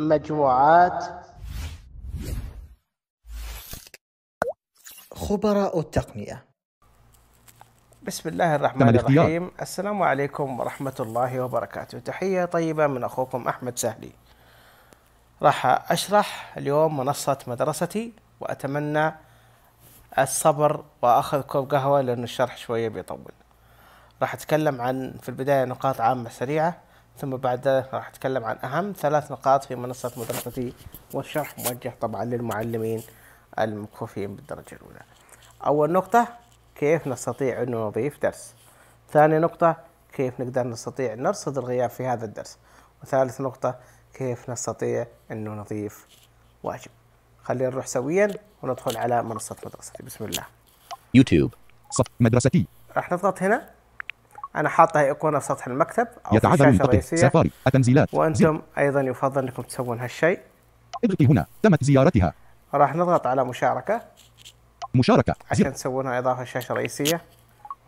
مجموعات خبراء التقنية بسم الله الرحمن الرحيم السلام عليكم ورحمة الله وبركاته تحية طيبة من أخوكم أحمد سهلي راح أشرح اليوم منصة مدرستي وأتمنى الصبر وأخذ كوب قهوة لأن الشرح شوية بيطول راح أتكلم عن في البداية نقاط عامة سريعة ثم بعد ذلك راح أتكلم عن أهم ثلاث نقاط في منصة مدرستي والشرح موجه طبعا للمعلمين المكفوفين بالدرجة الأولى أول نقطة كيف نستطيع أن نضيف درس ثاني نقطة كيف نقدر نستطيع نرصد الغياب في هذا الدرس وثالث نقطة كيف نستطيع أنه نضيف واجب خلينا نروح سويا وندخل على منصة مدرستي بسم الله يوتيوب صف مدرستي راح نضغط هنا انا حاطها ايقونه في سطح المكتب او يتعذر الشاشه الرئيسيه سفاري التنزيلات وانتم زي. ايضا يفضل انكم تسوون هالشيء اضغطي هنا تمت زيارتها راح نضغط على مشاركه مشاركه عشان تسوونها اضافه الشاشه الرئيسيه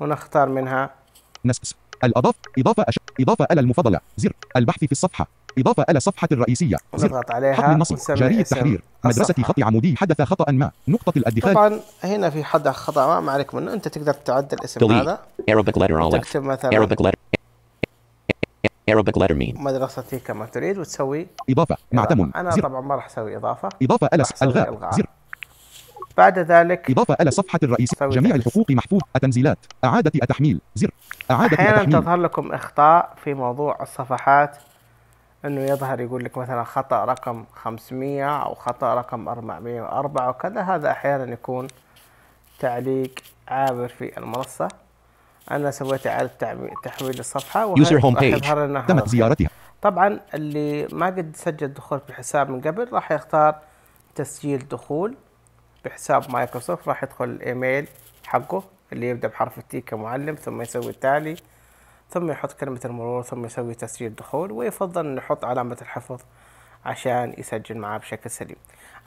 ونختار منها نسس الاضاف اضافه أش... إضافة إلى المفضلة زر البحث في الصفحة إضافة إلى الصفحة الرئيسية نضغط عليها خط النصب جاري التحرير مدرسة خط عمودي حدث خطأ ما نقطة الادخال طبعا هنا في حد خطأ ما معلك منه أنت تقدر تعدل الاسم هذا Arabic letter تكتب مثلا Arabic letter Arabic letter mean مدرستي كما تريد وتسوي إضافة معتم أنا زر. طبعا ما راح أسوي إضافة إضافة إلى الغاء زر بعد ذلك إضافة إلى صفحة الرئيسية جميع الحقوق محفوظ التنزيلات أعادة التحميل زر أعادة أحيانا التحميل تظهر لكم إخطاء في موضوع الصفحات انه يظهر يقول لك مثلا خطا رقم 500 او خطا رقم 404 وكذا هذا احيانا يكون تعليق عابر في المنصه انا سويت اعاده تحويل الصفحه هوم بيج تمت زيارتها طبعا اللي ما قد سجل دخول في الحساب من قبل راح يختار تسجيل دخول بحساب مايكروسوفت راح يدخل الايميل حقه اللي يبدأ بحرف التي كمعلم ثم يسوي التالي ثم يحط كلمة المرور ثم يسوي تسجيل دخول ويفضل أن يحط علامة الحفظ عشان يسجل معاه بشكل سليم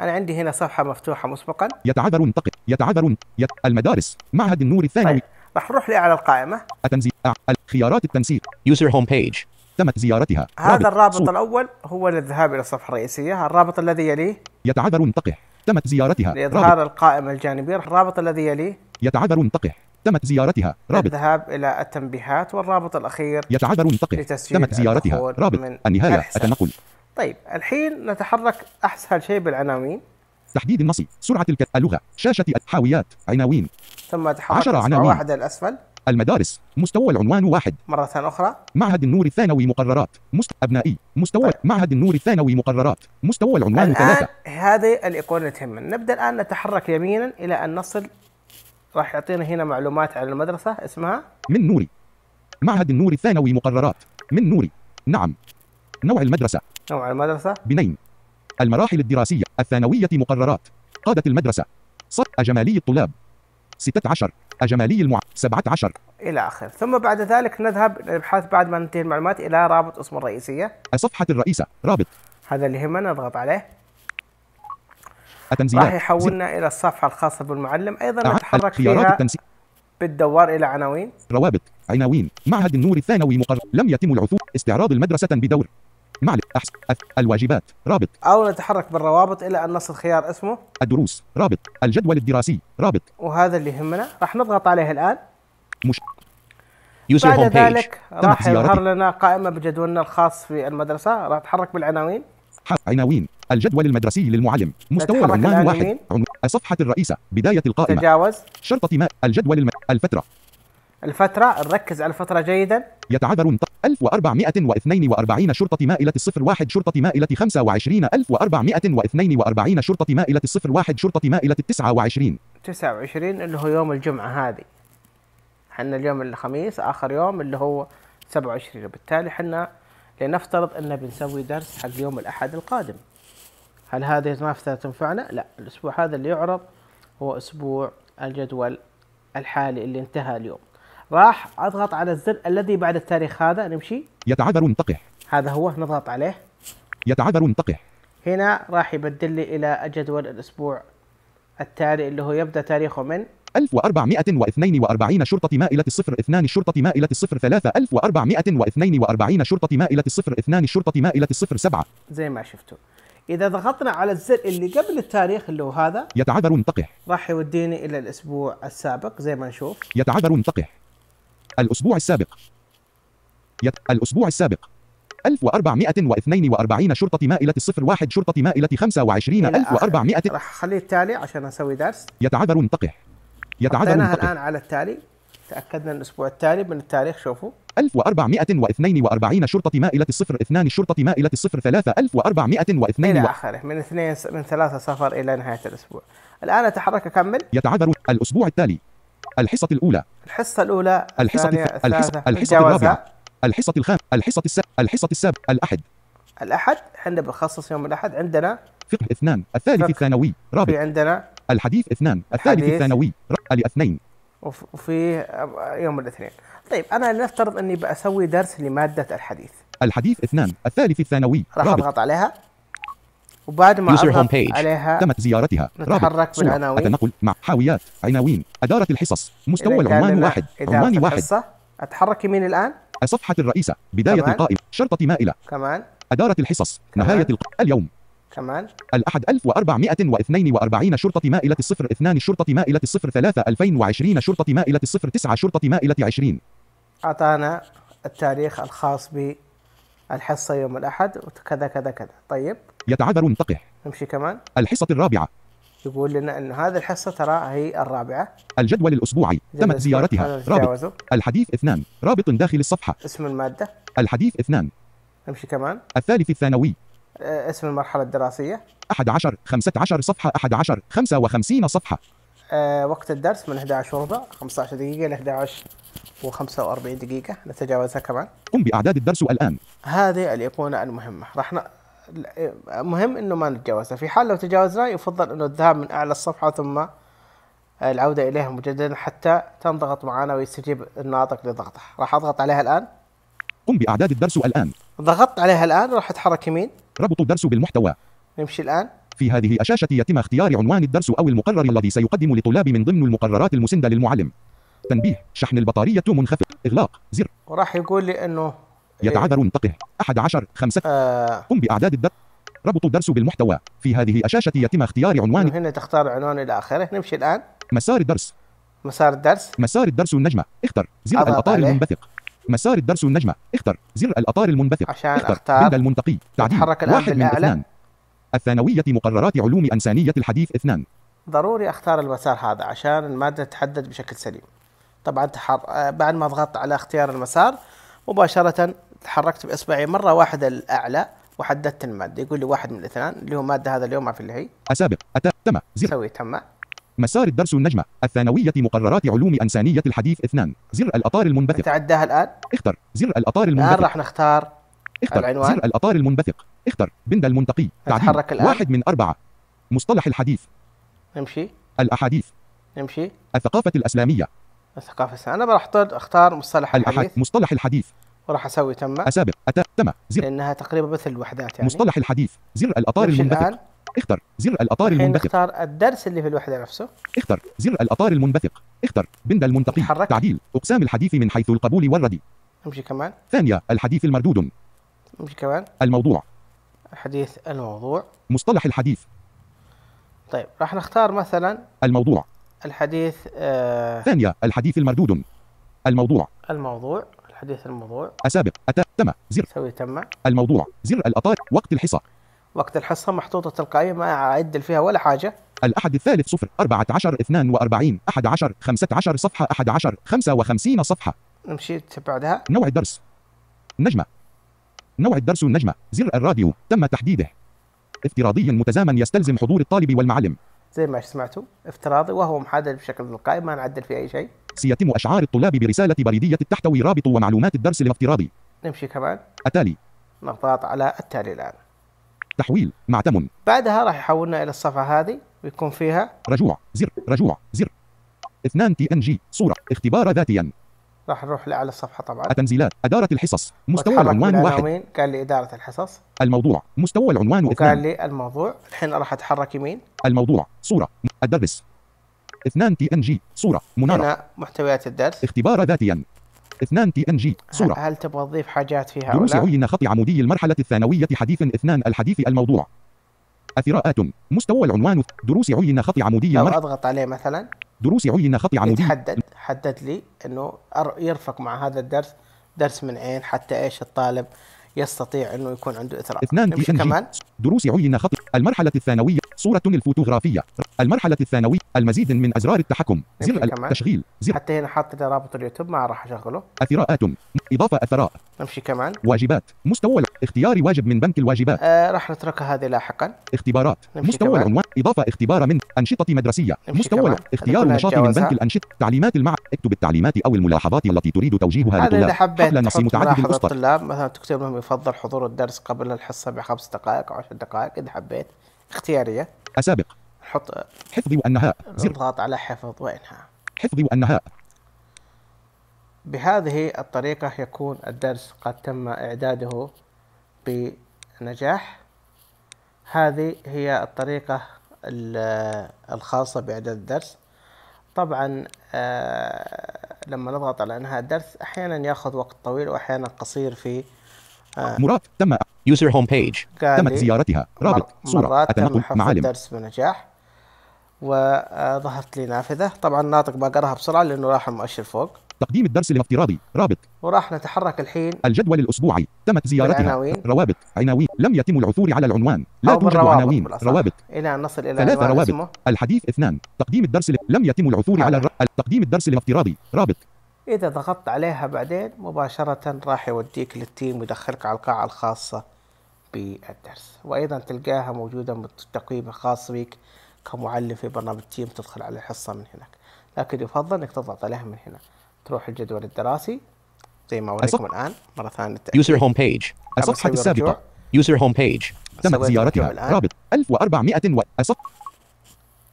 أنا عندي هنا صفحة مفتوحة مسبقا يتعذرون تقف يتعذرون يت... المدارس معهد النور الثانوي طيب. راح نروح لاعلى القائمة التنزيل آه، خيارات التنسيق يوزر هوم بيج تمت زيارتها هذا الرابط صوت. الأول هو للذهاب إلى الصفحة الرئيسية الرابط الذي يليه يتعذر انتقه تمت زيارتها لإظهار القائمة الجانبية الرابط الذي يليه يتعذر انتقح تمت زيارتها رابط الذهاب إلى التنبيهات والرابط الأخير يتعذر انتقح تمت زيارتها رابط النهاية التنقل طيب الحين نتحرك أسهل شيء بالعناوين تحديد النص سرعة الك... اللغة شاشة حاويات عناوين ثم تحرك عشرة عناوين واحدة الأسفل المدارس مستوى العنوان واحد مرة أخرى معهد النور الثانوي مقررات مست... أبنائي مستوى طيب. معهد النور الثانوي مقررات مستوى العنوان الآن ثلاثة هذه الإيقونة اللي تهمنا نبدأ الآن نتحرك يمينا إلى أن نصل راح يعطينا هنا معلومات عن المدرسة اسمها من نوري معهد النور الثانوي مقررات من نوري نعم نوع المدرسة نوع المدرسة بنين المراحل الدراسية الثانوية مقررات قادة المدرسة صف أجمالي الطلاب 16 أجمالي المع 17 إلى آخر ثم بعد ذلك نذهب نبحث بعد ما ننتهي المعلومات إلى رابط اسم الرئيسية الصفحة الرئيسة رابط هذا اللي يهمنا نضغط عليه التنزيلات راح يحولنا زي. إلى الصفحة الخاصة بالمعلم أيضا نتحرك فيها التنسي... بالدوار إلى عناوين روابط عناوين معهد النور الثانوي مقر لم يتم العثور استعراض المدرسة بدور معلق أحسن الواجبات رابط أو نتحرك بالروابط إلى أن نصل خيار اسمه الدروس رابط الجدول الدراسي رابط وهذا اللي يهمنا راح نضغط عليه الآن مش يوزر بعد ذلك راح يظهر لنا قائمة بجدولنا الخاص في المدرسة راح نتحرك بالعناوين عناوين الجدول المدرسي للمعلم مستوى العنوان واحد الصفحة الرئيسة بداية القائمة تجاوز شرطة ما الجدول الم... الفترة الفترة نركز على الفترة جيدا يتعذرون 1442 شرطة مائلة الصفر واحد شرطة مائلة 25 1442 شرطة مائلة الصفر واحد شرطة مائلة 29 29 اللي هو يوم الجمعة هذه حنا اليوم الخميس آخر يوم اللي هو 27 وبالتالي حنا لنفترض أن بنسوي درس حق يوم الأحد القادم هل هذه المنافسة تنفعنا؟ لا الأسبوع هذا اللي يعرض هو أسبوع الجدول الحالي اللي انتهى اليوم راح اضغط على الزر الذي بعد التاريخ هذا نمشي يتعذر انتقح هذا هو نضغط عليه يتعذر انتقح هنا راح يبدل لي الى جدول الاسبوع التالي اللي هو يبدا تاريخه من 1442 شرطة مائلة الصفر اثنان شرطة مائلة الصفر ثلاثة 1442 شرطة مائلة الصفر اثنان شرطة مائلة الصفر سبعة زي ما شفتوا إذا ضغطنا على الزر اللي قبل التاريخ اللي هو هذا يتعذر انتقح راح يوديني إلى الأسبوع السابق زي ما نشوف يتعذر انتقح الأسبوع السابق يت... الأسبوع السابق 1442 شرطة مائلة الصفر واحد شرطة مائلة 25 1400 راح أخليه التالي عشان أسوي درس يتعذر انتقح يتعذر انتقح الآن على التالي تأكدنا الأسبوع التالي من التاريخ شوفوا 1442 شرطة مائلة الصفر اثنان شرطة مائلة الصفر ثلاثة 1402 إلى آخره من اثنين من ثلاثة صفر إلى نهاية الأسبوع الآن أتحرك أكمل يتعذر الأسبوع التالي الحصة الأولى الحصة الأولى الحصة الثانية الحصة, الحصة الرابعة الحصة الخامسة الحصة السابعة الحصة السابعة الأحد الأحد احنا بنخصص يوم الأحد عندنا فقه اثنان الثالث الثانوي رابع في عندنا الحديث اثنان الثالث الثانوي الاثنين وفي آه، يوم الاثنين طيب انا لنفترض اني بسوي درس لماده الحديث الحديث اثنان الثالث الثانوي راح اضغط عليها وبعد ما يوزر هوم بيج عليها تمت زيارتها رابط بالعناوين أتنقل مع حاويات عناوين أدارة الحصص مستوى العنوان واحد عنوان واحد أتحرك يمين الآن الصفحة الرئيسة بداية كمان. القائمة شرطة مائلة كمان أدارة الحصص كمان. نهاية الق... اليوم كمان الأحد 1442 شرطة مائلة الصفر اثنان شرطة مائلة الصفر ثلاثة 2020 شرطة مائلة الصفر تسعة شرطة مائلة 20 أعطانا التاريخ الخاص ب الحصة يوم الأحد وكذا كذا كذا طيب يتعذر انتقح نمشي كمان الحصة الرابعة يقول لنا أن هذه الحصة ترى هي الرابعة الجدول الأسبوعي تمت زيارتها رابط الحديث اثنان رابط داخل الصفحة اسم المادة الحديث اثنان نمشي كمان الثالث الثانوي آه، اسم المرحلة الدراسية 11 15 صفحة 11 55 صفحة آه، وقت الدرس من 11 وربع 15 دقيقة ل 11 و45 دقيقة نتجاوزها كمان قم بإعداد الدرس الآن هذه الأيقونة المهمة راح ن... مهم انه ما نتجاوزها في حال لو تجاوزنا يفضل انه الذهاب من اعلى الصفحة ثم العودة اليها مجددا حتى تنضغط معنا ويستجيب الناطق لضغطه راح اضغط عليها الان قم بإعداد الدرس الآن ضغطت عليها الآن راح اتحرك يمين ربط الدرس بالمحتوى نمشي الآن في هذه الأشاشة يتم اختيار عنوان الدرس أو المقرر الذي سيقدم للطلاب من ضمن المقررات المسندة للمعلم تنبيه شحن البطارية منخفض إغلاق زر وراح يقول لي أنه يتعذر انتقه أحد عشر خمسة آه. قم بأعداد الدرس ربط الدرس بالمحتوى في هذه الأشاشة يتم اختيار عنوان هنا تختار عنوان إلى آخره نمشي الآن مسار الدرس مسار الدرس مسار الدرس النجمة اختر زر الأطار المنبثق مسار الدرس النجمة اختر زر الأطار المنبثق عشان اختر, أختار بند المنتقي تعديل واحد من اثنان الثانوية مقررات علوم إنسانية الحديث اثنان ضروري أختار المسار هذا عشان المادة تتحدد بشكل سليم طبعا تحر... آه، بعد ما ضغطت على اختيار المسار مباشرة تحركت بإصبعي مرة واحدة الأعلى وحددت المادة يقول لي واحد من الاثنان اللي هو مادة هذا اليوم ما في اللي هي أسابق أتا تم زر سوي تم مسار الدرس النجمة الثانوية مقررات علوم إنسانية الحديث اثنان زر الأطار المنبثق تعداها الآن اختر زر الأطار المنبثق الآن راح نختار اختر العنوان زر الأطار المنبثق اختر بند المنتقي تعديل الآن. واحد من أربعة مصطلح الحديث امشي الأحاديث امشي الثقافة الإسلامية الثقافة الإسلامية أنا راح أختار مصطلح الحديث الأحد. مصطلح الحديث وراح اسوي تم اسابق أتا... تم زر لانها تقريبا مثل الوحدات يعني مصطلح الحديث زر الاطار المنبثق اختر زر الاطار المنبثق اختار الدرس اللي في الوحده نفسه اختر زر الاطار المنبثق اختر بند المنتقي تحرك. تعديل اقسام الحديث من حيث القبول والردي امشي كمان ثانيه الحديث المردود امشي كمان الموضوع حديث الموضوع مصطلح الحديث طيب راح نختار مثلا الموضوع الحديث آه ثانية الحديث المردود الموضوع الموضوع الحديث الموضوع أسابق أتى تم زر سوي تم الموضوع زر الأطار وقت الحصة وقت الحصة محطوطة تلقائيا ما أعدل فيها ولا حاجة الأحد الثالث صفر أربعة عشر اثنان وأربعين أحد عشر خمسة عشر صفحة أحد عشر خمسة وخمسين صفحة نمشي بعدها نوع الدرس نجمة نوع الدرس النجمة زر الراديو تم تحديده افتراضيا متزامن يستلزم حضور الطالب والمعلم زي ما سمعتوا افتراضي وهو محدد بشكل تلقائي ما نعدل في أي شيء سيتم أشعار الطلاب برسالة بريدية تحتوي رابط ومعلومات الدرس الافتراضي نمشي كمان التالي نضغط على التالي الآن تحويل مع تمن بعدها راح يحولنا إلى الصفحة هذه ويكون فيها رجوع زر رجوع زر 2 تي ان جي صورة اختبار ذاتيا راح نروح لاعلى الصفحه طبعا التنزيلات اداره الحصص مستوى العنوان واحد كان لي اداره الحصص الموضوع مستوى العنوان وكان اثنان. لي الموضوع الحين راح اتحرك يمين الموضوع صوره الدرس اثنان تي ان جي صوره مناره هنا محتويات الدرس اختبار ذاتيا اثنان تي ان جي صورة هل تبغى تضيف حاجات فيها دروس عين خط عمودي المرحلة الثانوية حديث اثنان الحديث الموضوع أثراءات مستوى العنوان دروس عين خط عمودي لو أضغط عليه مثلا دروس عين خط عمودي حدد حدد لي انه يرفق مع هذا الدرس درس من عين حتى ايش الطالب يستطيع انه يكون عنده اثراء اثنان كمان دروس عين خط المرحله الثانويه صوره الفوتوغرافيه المرحلة الثانوية المزيد من أزرار التحكم زر التشغيل زر حتى هنا حاطط رابط اليوتيوب ما راح أشغله أثراءات إضافة أثراء نمشي كمان واجبات مستوى اختيار واجب من بنك الواجبات آه راح نتركها هذه لاحقا اختبارات مستوى كمان. العنوان إضافة اختبار من أنشطة مدرسية مستوى كمان. اختيار نشاط من بنك الأنشطة تعليمات المع اكتب التعليمات أو الملاحظات التي تريد توجيهها للطلاب قبل نص متعدد الأسطر الطلاب مثلا تكتب لهم يفضل حضور الدرس قبل الحصة بخمس دقائق أو عشر دقائق إذا حبيت اختيارية أسابق حط حفظي وانهاء نضغط على حفظ وانهاء حفظي وانهاء بهذه الطريقة يكون الدرس قد تم إعداده بنجاح هذه هي الطريقة الخاصة بإعداد الدرس طبعا آه، لما نضغط على إنهاء الدرس أحيانا يأخذ وقت طويل وأحيانا قصير في آه، مراد تم يوزر هوم بيج تمت زيارتها رابط صورة مرات تم حفظ معالم. الدرس بنجاح وظهرت لي نافذة طبعا ناطق بقراها بسرعة لأنه راح المؤشر فوق تقديم الدرس الافتراضي رابط وراح نتحرك الحين الجدول الأسبوعي تمت زيارتها العناوين. روابط عناوين لم يتم العثور على العنوان لا توجد عناوين روابط إلى أن نصل إلى ثلاثة روابط اسمه. الحديث اثنان تقديم الدرس ال... لم يتم العثور على الر... تقديم الدرس الافتراضي رابط إذا ضغطت عليها بعدين مباشرة راح يوديك للتيم ويدخلك على القاعة الخاصة بالدرس وأيضا تلقاها موجودة بالتقييم الخاص بك كمعلم في برنامج تيم تدخل على الحصة من هناك لكن يفضل انك تضغط عليها من هنا تروح الجدول الدراسي زي ما اوريكم الان مره ثانيه يوزر هوم بيج الصفحه السابقه يوزر هوم بيج تمت زيارتها رابط 1400 و الصف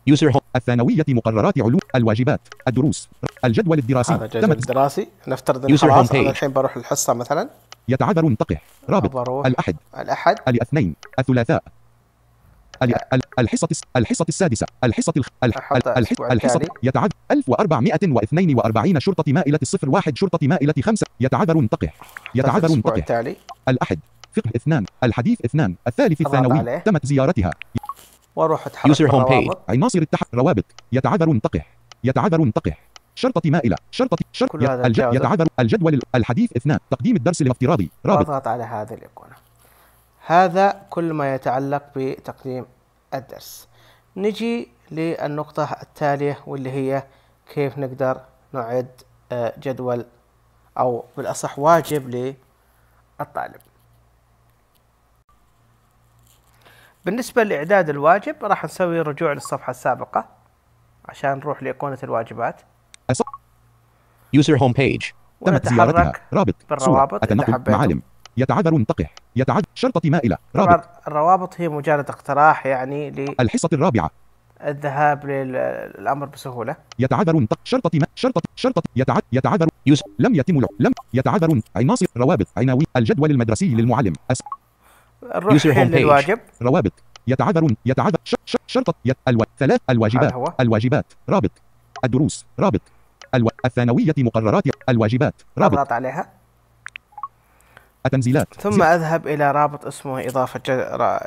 يوزر هوم الثانوية مقررات علوم الواجبات الدروس الجدول الدراسي هذا الجدول الدراسي نفترض ان خلاص انا الحين بروح الحصة مثلا يتعذر انتقح رابط الأحد الأحد الاثنين الثلاثاء الحصة الحصة السادسة الحصة الحصة يتعذر 1442 شرطة مائلة الصفر واحد شرطة مائلة خمسة يتعذر انتقح يتعذر انتقح الأحد فقه اثنان الحديث اثنان الثالث الثانوي تمت زيارتها واروح اتحرك عناصر التحق روابط يتعذر انتقح يتعذر انتقح شرطة مائلة شرطة شرطة الج... يتعذر الجدول الحديث اثنان تقديم الدرس الافتراضي رابط اضغط على هذه الأيقونة هذا كل ما يتعلق بتقديم الدرس نجي للنقطة التالية واللي هي كيف نقدر نعد آه، جدول أو بالأصح واجب للطالب بالنسبة لإعداد الواجب راح نسوي رجوع للصفحة السابقة عشان نروح لأيقونة الواجبات يوزر هوم بيج زيارتها رابط بالروابط صورة التنقل يتعذر انتقح يتعد شرطة مائلة رابط الروابط هي مجرد اقتراح يعني ل الحصة الرابعة الذهاب للامر بسهوله يتعذر انتق شرطه ما شرطه شرطه يتعذر يتعذر يوسف لم يتم لم يتعذر عناصر روابط عناوين الجدول المدرسي للمعلم أس... نروح للواجب روابط يتعذر يتعذر ش... ش... شرطه يت... الو... ثلاث الواجبات الواجبات رابط الدروس رابط الو... الثانويه مقررات الواجبات رابط اضغط عليها التنزيلات ثم زي. أذهب إلى رابط اسمه إضافة جر...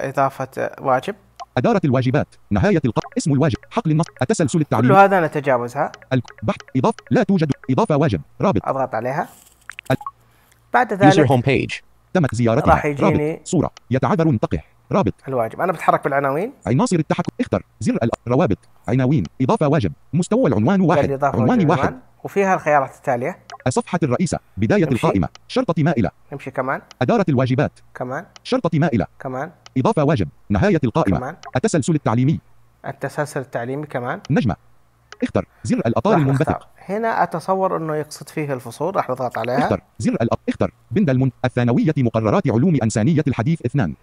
إضافة واجب أدارة الواجبات نهاية الق... اسم الواجب حقل النص التسلسل التعليمي كل هذا نتجاوزها البحث إضافة لا توجد إضافة واجب رابط أضغط عليها ال... بعد ذلك هوم بيج تمت زيارتها راح يجيني رابط. صورة يتعذر انتقح رابط الواجب أنا بتحرك بالعناوين عناصر التحكم اختر زر الروابط عناوين إضافة واجب مستوى العنوان واحد عنوان واحد وفيها الخيارات التالية الصفحة الرئيسة بداية يمشي. القائمة شرطة مائلة امشي كمان أدارة الواجبات كمان شرطة مائلة كمان إضافة واجب نهاية القائمة كمان. التسلسل التعليمي التسلسل التعليمي كمان نجمة اختر زر الأطار المنبثق هنا أتصور أنه يقصد فيه الفصول راح نضغط عليها اختر زر الأط... اختر بند المن... الثانوية مقررات علوم إنسانية الحديث اثنان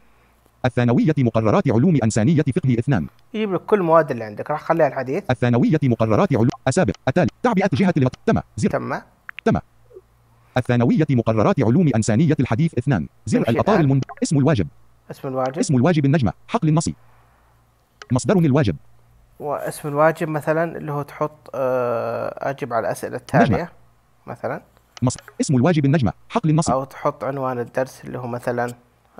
الثانوية مقررات علوم إنسانية فقه اثنان يجيب لك كل المواد اللي عندك راح خليها الحديث الثانوية مقررات علوم أسابق أتالي تعبئة جهة المط... تم زر تم الثانوية مقررات علوم إنسانية الحديث اثنان زر الأطار المند... اسم الواجب اسم الواجب اسم الواجب النجمة حقل النصي مصدر الواجب واسم الواجب مثلا اللي هو تحط آه، أجب على الأسئلة التالية نجمة. مثلا مص... اسم الواجب النجمة حقل النصي أو تحط عنوان الدرس اللي هو مثلا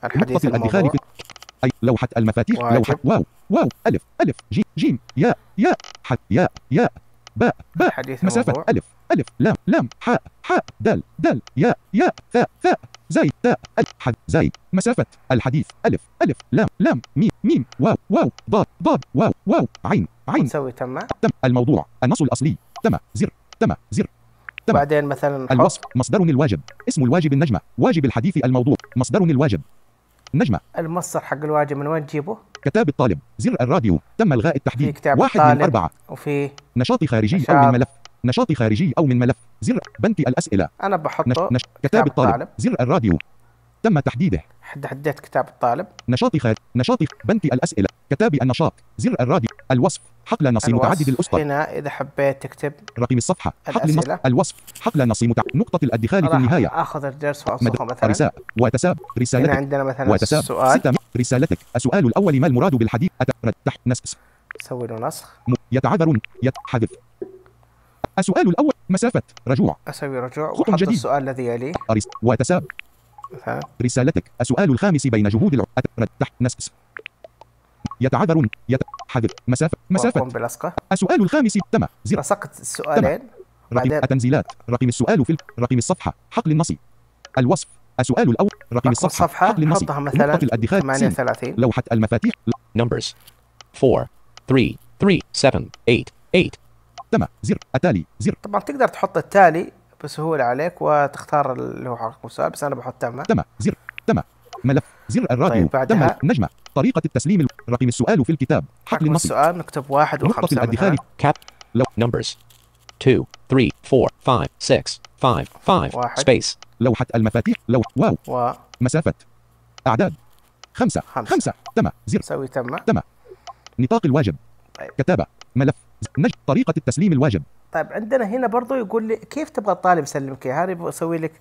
الحديث الموضوع في... أي لوحة المفاتيح واجب. لوحة واو واو ألف ألف جيم جيم يا يا حد يا يا باء باء مسافة ألف ألف لام لام حاء حاء دال دال ياء ياء ثاء ثاء زاي تاء الحد زاي مسافة الحديث ألف ألف لام لام ميم ميم واو واو ضاد ضاد واو واو عين عين نسوي تم تم الموضوع النص الأصلي تم زر تم زر تم بعدين مثلا الوصف مصدر الواجب اسم الواجب النجمة واجب الحديث الموضوع مصدر الواجب نجمة المصدر حق الواجب من وين تجيبه؟ كتاب الطالب زر الراديو تم إلغاء التحديد في كتاب واحد الطالب من أربعة وفي نشاط خارجي أو من ملف نشاط خارجي أو من ملف زر بنت الأسئلة أنا بحط نش... نش... كتاب الطالب. الطالب زر الراديو تم تحديده حددت كتاب الطالب نشاط خارج نشاط بنت الأسئلة كتاب النشاط زر الراديو الوصف حقل نصي متعدد الأسطر هنا إذا حبيت تكتب رقم الصفحة حقل نص... الوصف حقل نصي متع... نقطة الإدخال في النهاية آخذ الدرس وأنسخه مثلا رسالة وتساب رسالتك هنا عندنا مثلا وتساب سؤال ستة رسالتك السؤال الأول ما المراد بالحديث أت... تحت نسس سوي له نسخ م... يتعذر يت... حذف السؤال الأول مسافة رجوع أسوي رجوع خط جديد السؤال الذي يليه أرس وتساب رسالتك السؤال الخامس بين جهود العقد تحت نسس يتعذر يت... حذر مسافة مسافة بلصقة. السؤال الخامس تم زر لصقت السؤالين رقم التنزيلات رقم السؤال في رقم الصفحة حقل النصي الوصف السؤال الأول رقم الصفحة, الصفحة حقل النصي مثلا نقطة الأدخال 38 لوحة المفاتيح نمبرز 4 3 3 7 8 8 تمام زر التالي زر طبعا تقدر تحط التالي بسهوله عليك وتختار اللي هو حقك مسؤول بس انا بحط تمام تمام زر تمام ملف زر الراديو طيب تمام نجمه طريقه التسليم رقم السؤال في الكتاب حقل النص السؤال نكتب واحد وخمسة نقطة الادخال كاب لو نمبرز 2 3 4 5 6 5 5 سبيس لوحة المفاتيح لو واو و... مسافة أعداد خمسة خمسة, خمسة. تم زر سوي تمام تمام نطاق الواجب طيب. كتابة ملف نشر طريقة التسليم الواجب طيب عندنا هنا برضو يقول لي كيف تبغى الطالب يسلمك اياه؟ هذا يسوي لك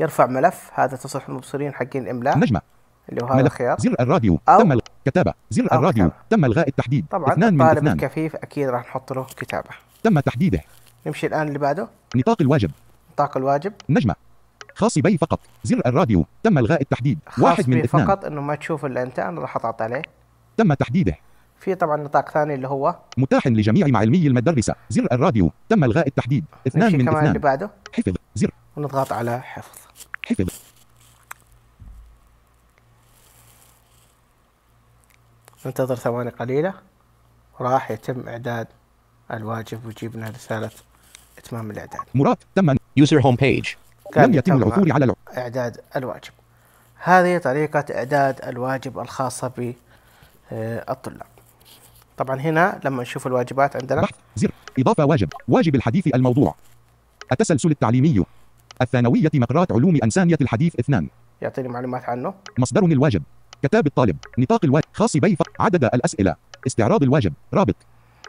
يرفع ملف هذا تصلح المبصرين حقين الاملاء نجمة اللي هو هذا الخيار زر الراديو أو تم الكتابة زر الراديو كتابة. تم الغاء التحديد طبعا اثنان من اثنان الكفيف اكيد راح نحط له كتابة تم تحديده نمشي الان اللي بعده نطاق الواجب نطاق الواجب نجمة خاص بي فقط زر الراديو تم الغاء التحديد واحد من اثنان خاص بي فقط انه ما تشوف الا انت انا راح اضغط عليه تم تحديده في طبعا نطاق ثاني اللي هو متاح لجميع معلمي المدرسة زر الراديو تم إلغاء التحديد اثنان من كمان اثنان اللي بعده حفظ زر ونضغط على حفظ حفظ ننتظر ثواني قليلة وراح يتم إعداد الواجب ويجيبنا رسالة إتمام الإعداد مراد تم يوزر هوم بيج لم يتم العثور على إعداد الواجب هذه طريقة إعداد الواجب الخاصة بالطلاب آه، طبعا هنا لما نشوف الواجبات عندنا زر إضافة واجب واجب الحديث الموضوع التسلسل التعليمي الثانوية مقرات علوم أنسانية الحديث اثنان يعطيني معلومات عنه مصدر الواجب كتاب الطالب نطاق الواجب خاص بي عدد الأسئلة استعراض الواجب رابط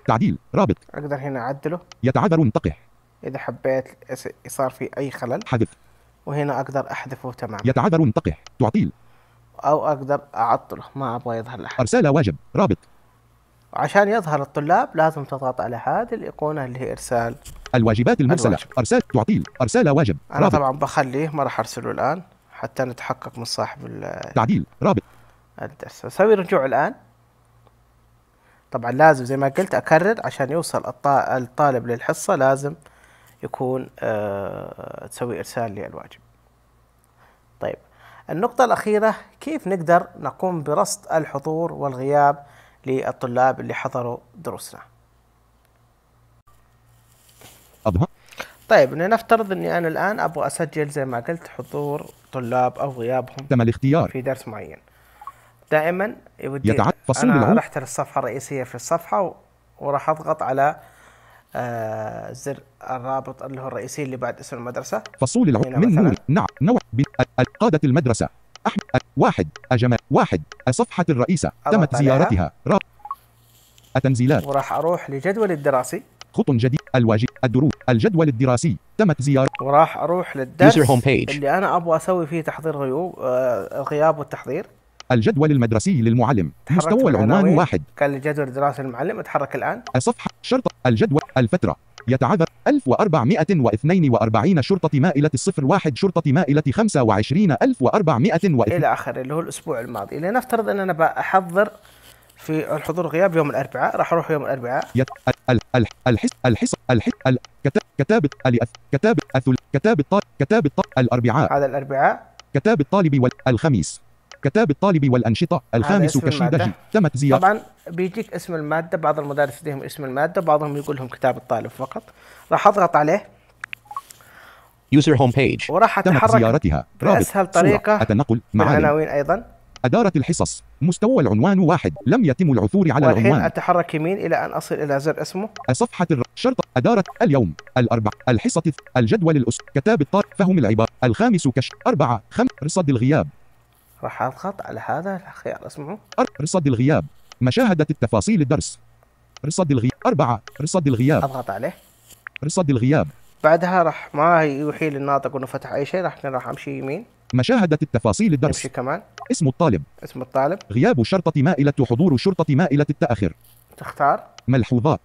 تعديل رابط أقدر هنا أعدله يتعذر انتقح إذا حبيت صار في أي خلل حذف وهنا أقدر أحذفه تمام يتعذر انتقح تعطيل أو أقدر أعطله ما أبغى يظهر لحد أرسال واجب رابط وعشان يظهر الطلاب لازم تضغط على هذه الايقونه اللي هي ارسال الواجبات المرسله الواجب. ارسال تعطيل ارسال واجب انا رابط. طبعا بخليه ما راح ارسله الان حتى نتحقق من صاحب ال تعديل رابط الدرس اسوي رجوع الان طبعا لازم زي ما قلت اكرر عشان يوصل الطالب للحصه لازم يكون أه تسوي ارسال للواجب طيب النقطة الأخيرة كيف نقدر نقوم برصد الحضور والغياب للطلاب اللي حضروا دروسنا طيب لنفترض اني انا الان ابغى اسجل زي ما قلت حضور طلاب او غيابهم تم الاختيار في درس معين دائما يودي انا رحت للصفحه الرئيسيه في الصفحه و... وراح اضغط على آه زر الرابط اللي هو الرئيسي اللي بعد اسم المدرسه فصول العمر من نور نعم نوع قاده المدرسه أحمد واحد أجمع واحد الصفحة الرئيسة تمت زيارتها التنزيلات وراح أروح لجدول الدراسي خط جديد الواجب الدروس الجدول الدراسي تمت زيارة وراح أروح للدرس اللي أنا أبغى أسوي فيه تحضير غيوب آه، الغياب والتحضير الجدول المدرسي للمعلم مستوى العنوان واحد كان الجدول الدراسي للمعلم اتحرك الآن الصفحة شرطة الجدول الفترة يتعذر 1442 شرطة مائلة الصفر واحد شرطة مائلة 25400 إلى آخره اللي هو الأسبوع الماضي لنفترض أن أنا بحضر في الحضور غياب يوم الاربعاء راح اروح يوم الاربعاء يت... ال... الحس الحس الحس ال... كتاب كتابة الأث الطالب كتاب الطالب الاربعاء هذا الاربعاء كتاب الطالب والخميس كتاب الطالب والأنشطة الخامس كشيدة تمت زيارة طبعا بيجيك اسم المادة بعض المدارس لديهم اسم المادة بعضهم يقول لهم كتاب الطالب فقط راح أضغط عليه يوزر هوم بيج وراح أتحرك تمت زيارتها بأسهل طريقة التنقل مع العناوين أيضا أدارت الحصص مستوى العنوان واحد لم يتم العثور على والحين العنوان أتحرك يمين إلى أن أصل إلى زر اسمه الصفحة الشرطة شرطة أدارة اليوم الأربع الحصة الجدول الأس كتاب الطالب فهم العبارة الخامس كش أربعة خمس رصد الغياب راح أضغط على هذا الخيار اسمعوا رصد الغياب مشاهدة التفاصيل الدرس رصد الغياب أربعة رصد الغياب أضغط عليه رصد الغياب بعدها راح ما يوحي للناطق انه فتح اي شيء راح راح امشي يمين مشاهدة التفاصيل الدرس امشي كمان اسم الطالب اسم الطالب غياب شرطة مائلة حضور شرطة مائلة التأخر تختار ملحوظات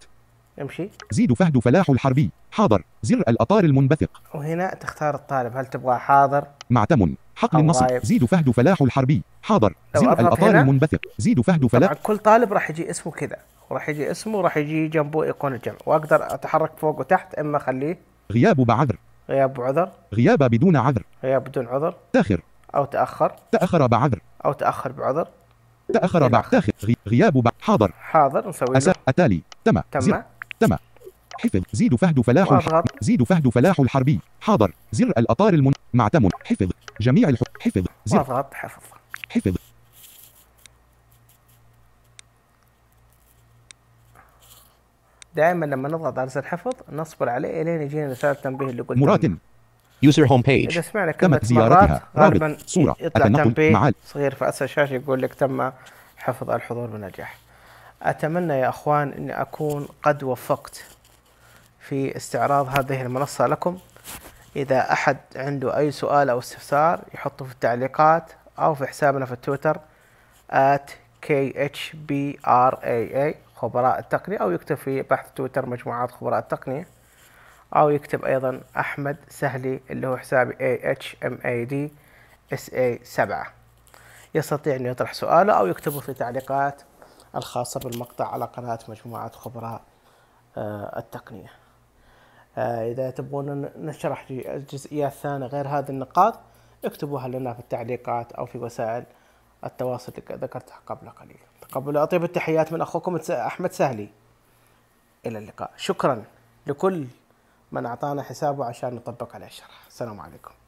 امشي زيد فهد فلاح الحربي حاضر زر الأطار المنبثق وهنا تختار الطالب هل تبغى حاضر معتم حقل النصب زيد فهد فلاح الحربي حاضر زر الأطار المنبثق زيد فهد فلاح كل طالب راح يجي اسمه كذا وراح يجي اسمه وراح يجي جنبه ايقونة الجمع واقدر اتحرك فوق وتحت اما اخليه غياب بعذر غياب بعذر غياب بدون عذر غياب بدون عذر تاخر او تاخر تاخر بعذر او تاخر بعذر تاخر بعد تاخر غياب بعد حاضر حاضر نسوي له. اتالي تم تم تم حفظ زيد فهد فلاح الح... زيد فهد فلاح الحربي حاضر زر الأطار المن... معتم حفظ جميع الح... حفظ زر اضغط حفظ حفظ دائما لما نضغط على زر حفظ نصبر عليه الين يجينا رساله تنبيه اللي قلت مراتب يوزر هوم بيج اذا زيارتها غالبا صوره يطلع تنبيه معال. صغير في اسفل الشاشه يقول لك تم حفظ الحضور بنجاح أتمنى يا أخوان أني أكون قد وفقت في استعراض هذه المنصة لكم إذا أحد عنده أي سؤال أو استفسار يحطه في التعليقات أو في حسابنا في تويتر at KHBRAA خبراء التقنية أو يكتب في بحث تويتر مجموعات خبراء التقنية أو يكتب أيضا أحمد سهلي اللي هو حسابي AHMAD SA7 يستطيع أن يطرح سؤاله أو يكتبه في تعليقات الخاصة بالمقطع على قناة مجموعة خبراء آه، التقنية آه، إذا تبغون نشرح جزئيات ثانية غير هذه النقاط اكتبوها لنا في التعليقات أو في وسائل التواصل اللي ذكرتها قبل قليل تقبلوا أطيب التحيات من أخوكم أحمد سهلي إلى اللقاء شكرا لكل من أعطانا حسابه عشان نطبق عليه الشرح السلام عليكم